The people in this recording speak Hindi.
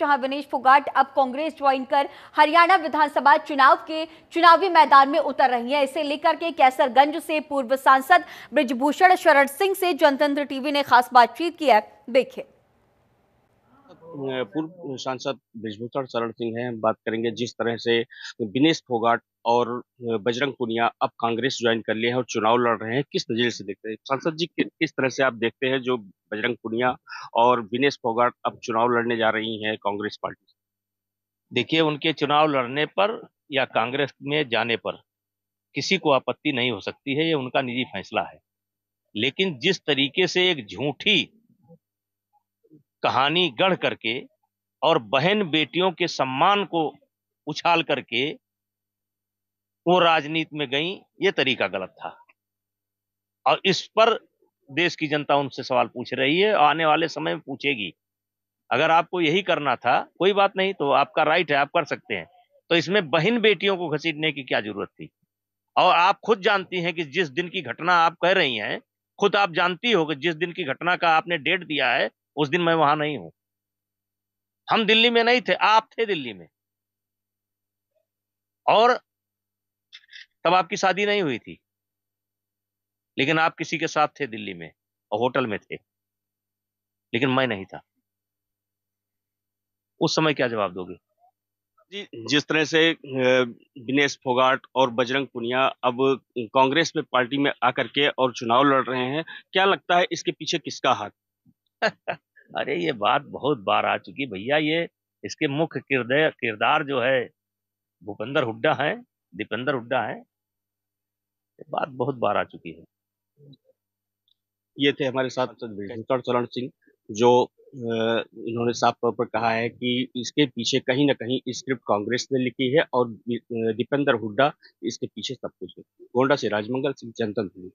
जहां विनेश फोगाट अब कांग्रेस ज्वाइन कर हरियाणा विधानसभा चुनाव के चुनावी मैदान में उतर रही हैं इसे लेकर के कैसरगंज से पूर्व सांसद ब्रिजभूषण शरण सिंह से जनतंत्र टीवी ने खास बातचीत की है देखिए पूर्व सांसद ब्रिजभूषण शरण सिंह हैं बात करेंगे जिस तरह से विनेश फोगाट और बजरंग पुनिया अब कांग्रेस ज्वाइन कर लिए हैं और चुनाव लड़ रहे हैं किस नजर से देखते हैं सांसद जी किस तरह से आप देखते हैं जो बजरंग पुनिया और विनेश फोगाट अब चुनाव लड़ने जा रही हैं कांग्रेस पार्टी देखिए उनके चुनाव लड़ने पर या कांग्रेस में जाने पर किसी को आपत्ति नहीं हो सकती है ये उनका निजी फैसला है लेकिन जिस तरीके से एक झूठी कहानी गढ़ करके और बहन बेटियों के सम्मान को उछाल करके वो राजनीति में गई ये तरीका गलत था और इस पर देश की जनता उनसे सवाल पूछ रही है और आने वाले समय में पूछेगी अगर आपको यही करना था कोई बात नहीं तो आपका राइट है आप कर सकते हैं तो इसमें बहन बेटियों को घसीटने की क्या जरूरत थी और आप खुद जानती हैं कि जिस दिन की घटना आप कह रही हैं खुद आप जानती हो कि जिस दिन की घटना का आपने डेट दिया है उस दिन मैं वहां नहीं हूं हम दिल्ली में नहीं थे आप थे दिल्ली में और तब आपकी शादी नहीं हुई थी लेकिन आप किसी के साथ थे दिल्ली में और होटल में थे लेकिन मैं नहीं था उस समय क्या जवाब दोगे जी जिस तरह से दिनेश फोगाट और बजरंग पुनिया अब कांग्रेस में पार्टी में आकर के और चुनाव लड़ रहे हैं क्या लगता है इसके पीछे किसका हाथ अरे ये बात बहुत बार आ चुकी भैया ये इसके मुख्य किरदार किरदार जो है भूपेंद्र हुड्डा है दीपेंद्र हुड्डा है ये बात बहुत बार आ चुकी है ये थे हमारे साथ चरण सिंह जो इन्होंने साफ तौर पर कहा है कि इसके पीछे कहीं ना कहीं स्क्रिप्ट कांग्रेस ने लिखी है और दीपेंद्र हुड्डा इसके पीछे सब कुछ है गोंडा से राजमंगल सिंह जनता